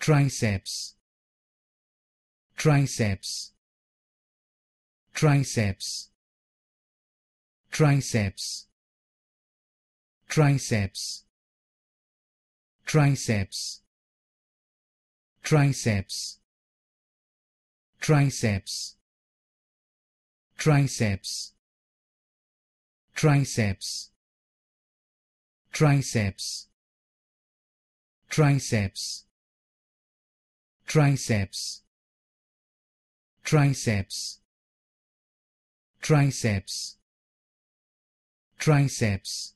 triceps triceps triceps triceps triceps triceps triceps triceps triceps triceps triceps triceps triceps triceps triceps triceps